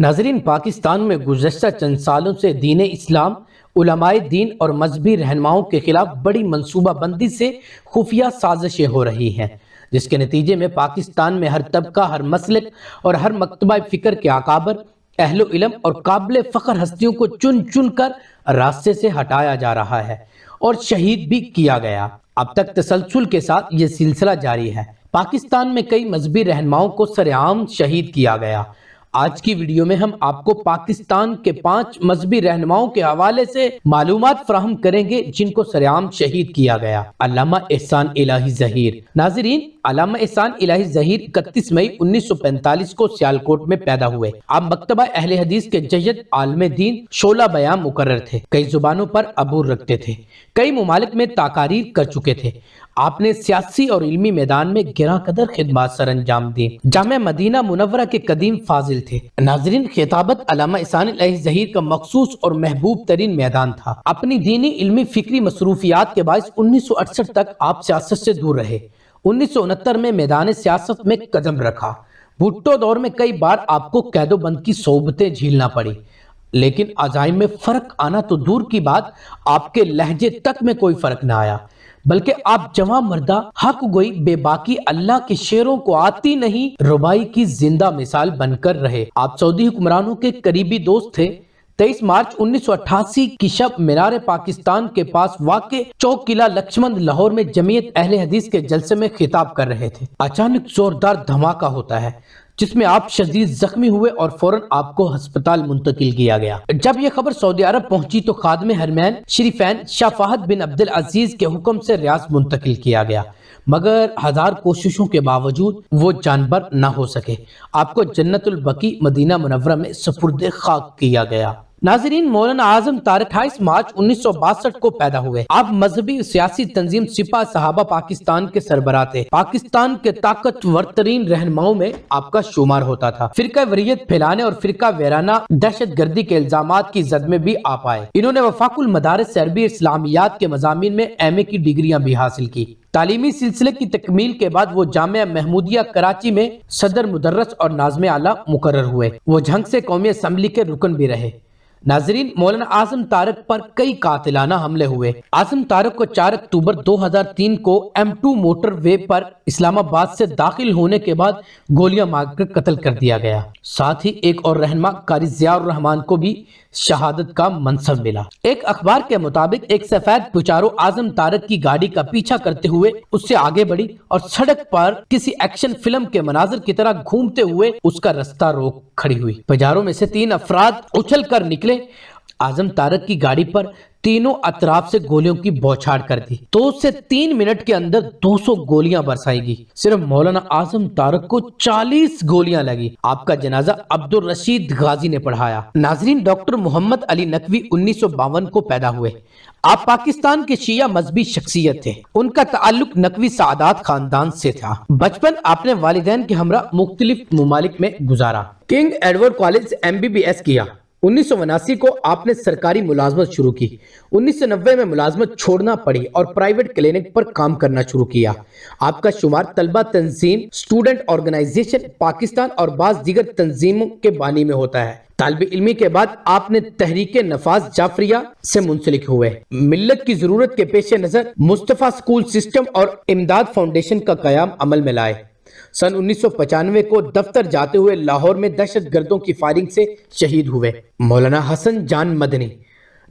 नाजरीन पाकिस्तान में गुजशत चंद सालों से दीन इस्लाम उलमाए दीन और मजहबी रहनुमाओं के खिलाफ बड़ी मनसूबा बंदी से खुफिया साजिशें हो रही हैं जिसके नतीजे में पाकिस्तान में हर तबका हर मसलक और हर मकतबा फ़िक्र के अकाबर अहलो इलम और काबिल फ़ख्र हस्तियों को चुन चुन कर रास्ते से हटाया जा रहा है और शहीद भी किया गया अब तक तसलसल के साथ ये सिलसिला जारी है पाकिस्तान में कई मजहबी रहनुमाओं को सरेआम शहीद किया गया आज की वीडियो में हम आपको पाकिस्तान के पांच मजहबी रहनुमाओं के हवाले से मालूम फ्राहम करेंगे जिनको सरेआम शहीद किया गया अलामा एहसान इलाही जहीर नाजरीन अलामा एहसान इलाही जहीर इकतीस मई 1945 को सियालकोट में पैदा हुए आप मकतबा अहल हदीस के जयद आलम दीन शोला बयान मुकर थे कई जुबानों पर अबूर रखते थे कई ममालिक में ताकारीर कर चुके थे आपने सियासी और इल्मी मैदान में गिरा कदर खिदमत सर अंजाम दी जाम मदीना मुनवरा के कदीम फाजिल थे नाजरीन खिताबत अलामा इसानी जहीर का मखसूस और महबूब तरीन मैदान था अपनी दीनी इल्मी फिक्री मसरूफियात के बायस उन्नीस सौ अड़सठ तक आप सियासत से दूर रहे उन्नीस सौ उनहत्तर में मैदान सियासत में कदम रखा भुट्टो दौर में कई बार आपको कैदोबंद की सोबतें झीलना पड़ी लेकिन अजाइम में फर्क आना तो दूर की बात आपके लहजे तक में कोई फर्क ना आया बल्कि आप जवा मर्दा हक गोई बेबाकी अल्लाह के शेरों को आती नहीं रुबाई की जिंदा मिसाल बनकर रहे आप सऊदी हुक्मरानों के करीबी दोस्त थे तेईस मार्च 1988 की शब मीनार पाकिस्तान के पास वाक चौक किला लक्ष्मण लाहौर में जमीयत अहले हदीस के जलसे में खिताब कर रहे थे अचानक जोरदार धमाका होता है जिसमें आप शदीद जख्मी हुए और फौरन आपको अस्पताल मुंतकिल किया गया जब यह खबर सऊदी अरब पहुंची तो खादम हरमैन शरीफैन शाफाहत बिन अब्दुल अजीज के हुक्म से रियाज मुंतकिल किया गया मगर हजार कोशिशों के बावजूद वो जानवर ना हो सके आपको जन्नतुल बकी मदीना मुनवरा में सपुर्द खाक किया गया नाजरीन मौलाना आजम तार अठाईस मार्च उन्नीस को पैदा हुए आप मजहबी सियासी तंजीम सिपा सहाबा पाकिस्तान के सरबरा थे पाकिस्तान के ताकतवर तरीन रहनुमाओं में आपका शुमार होता था फिरका वरीयत फैलाने और फिरका वेराना दहशत गर्दी के इल्जाम की जद में भी आ पाए इन्होंने वफाकुल मदारस अरबी इस्लामियात के मजामी में एम ए की डिग्रियाँ भी हासिल की तालीमी सिलसिले की तकमील के बाद वो जामिया महमूदिया कराची में सदर मुदर्रस और नाजम आला मुकर हुए वो झंग से कौमी असम्बली के रुकन भी रहे नाजरीन मौलाना आजम तारक पर कई कातिलाना हमले हुए आजम तारक को 4 अक्टूबर 2003 को M2 मोटर वे पर इस्लामाबाद से दाखिल होने के बाद गोलियां मारकर कत्ल कर दिया गया साथ ही एक और रहनमा कारी जियाउर रहमान को भी शहादत का मनसब मिला एक अखबार के मुताबिक एक सफेद पुचारो आजम तारक की गाड़ी का पीछा करते हुए उससे आगे बढ़ी और सड़क पर किसी एक्शन फिल्म के मनाजर की तरह घूमते हुए उसका रास्ता रोक खड़ी हुई पुजारों में से तीन अफराद उछल कर निकले निकले आजम तारक की गाड़ी पर तीनों अतराफ से गोलियों की बौछार कर दी दो तो उससे तीन मिनट के अंदर 200 गोलियां बरसाएगी सिर्फ मौलाना आजम तारक को 40 गोलियां लगी आपका जनाजा अब्दुल रशीद गाजी ने पढ़ाया नाजरीन डॉक्टर मोहम्मद अली नकवी उन्नीस को पैदा हुए आप पाकिस्तान के शिया मजहबी शख्सियत थे उनका ताल्लुक नकवी सादात खानदान से था बचपन आपने वालदेन के हमरा मुख्तलिफ ममालिक में गुजारा किंग एडवर्ड कॉलेज एम किया उन्नीस को आपने सरकारी मुलाजमत शुरू की 1990 में मुलाजमत छोड़ना पड़ी और प्राइवेट क्लिनिक पर काम करना शुरू किया आपका शुमार तलबा तंजीम स्टूडेंट ऑर्गेनाइजेशन पाकिस्तान और बाज दीगर तंजीमों के बानी में होता है तालब इलमी के बाद आपने तहरीक नफाज जाफरिया से मुंसलिक हुए मिलत की जरूरत के पेश नजर मुस्तफ़ा स्कूल सिस्टम और इमदाद फाउंडेशन का क्याम अमल में लाए सन उन्नीस को दफ्तर जाते हुए लाहौर में दहशत गर्दों की फायरिंग से शहीद हुए मौलाना हसन जान मदनी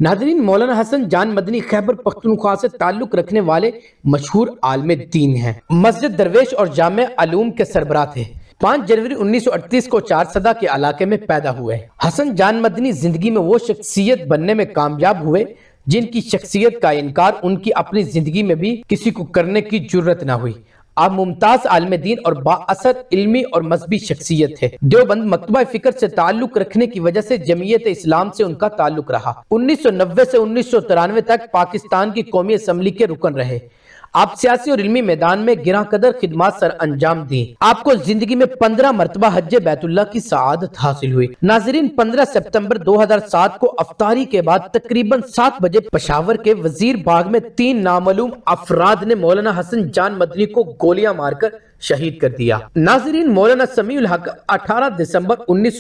नादरीन मौलाना हसन जान मदनी खैबर पख्तनख्वा से ताल्लुक रखने वाले मशहूर आलम दीन हैं मस्जिद दरवेश और जाम आलूम के सरबरा थे पाँच जनवरी 1938 को चार सदा के इलाके में पैदा हुए हसन जान मदनी जिंदगी में वो शख्सियत बनने में कामयाब हुए जिनकी शख्सियत का इनकार उनकी अपनी जिंदगी में भी किसी को करने की जरूरत ना हुई आप मुमताज आलम दीन और बासर इलमी और मजहबी शख्सियत है देवबंद मकतबा फिक्र से ताल्लुक रखने की वजह से जमीयत इस्लाम से उनका ताल्लुक रहा उन्नीस सौ नब्बे से उन्नीस सौ तिरानवे तक पाकिस्तान की कौमी असम्बली के रुकन रहे आप सियासी और इलमी मैदान में गिरा कदर खिदमत सर अंजाम दी आपको जिंदगी में पंद्रह मरतबा हज बैतुल्ला की शादत हासिल हुई नाजरीन पंद्रह सितम्बर दो हजार सात को अफतारी के बाद तकरीबन सात बजे पशावर के वजीर बाग में तीन नामूम अफराद ने मौलाना हसन जान मदनी को गोलियां मारकर शहीद कर दिया नाजरीन मौलाना समी हक अठारह दिसंबर उन्नीस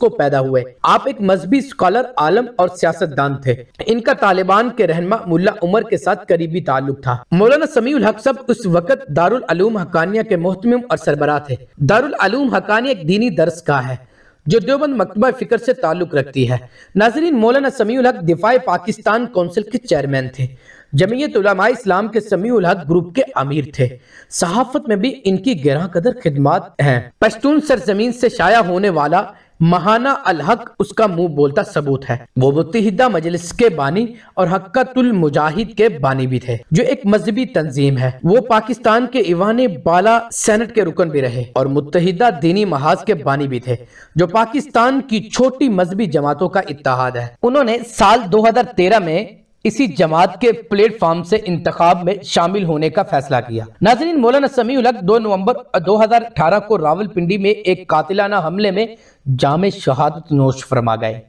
को पैदा हुए आप एक मजहबी स्कॉलर आलम और सियासतदान थे इनका तालिबान के रहनमा मुल्ला उमर के साथ करीबी ताल्लुक था मौलाना समी हक सब उस वक्त दारुल दारूम हकानिया के मोहतम और सरबरा थे दारुल दारूम हकानिया एक दीनी दर्ज का है जो देवबंद मकतबा फिक्र से ताल्लुक रखती है नाजरीन मौलाना समी हक दिफा पाकिस्तान कौंसिल के चेयरमैन थे जमीयत उलमा इस्लाम के समी हक ग्रुप के अमीर थे सहाफत में भी इनकी गहरा कदर खिदमत है पश्तून सरजमीन से शाया होने वाला महाना अलहक उसका मुंह बोलता सबूत है वो मुतहदा मजलिस के बानी और हक्कतुल मुजाहिद के बानी भी थे जो एक मजहबी तंजीम है वो पाकिस्तान के इवान बाला सेनेट के रुकन भी रहे और मुतहदा दीनी महाज के बानी भी थे जो पाकिस्तान की छोटी मजहबी जमातों का इतिहाद है उन्होंने साल 2013 में इसी जमात के प्लेटफॉर्म से इंतखब में शामिल होने का फैसला किया नाजरीन मौलाना समी उलग दो नवंबर 2018 को रावलपिंडी में एक कातिलाना हमले में जाम शहादत नोश फरमा गए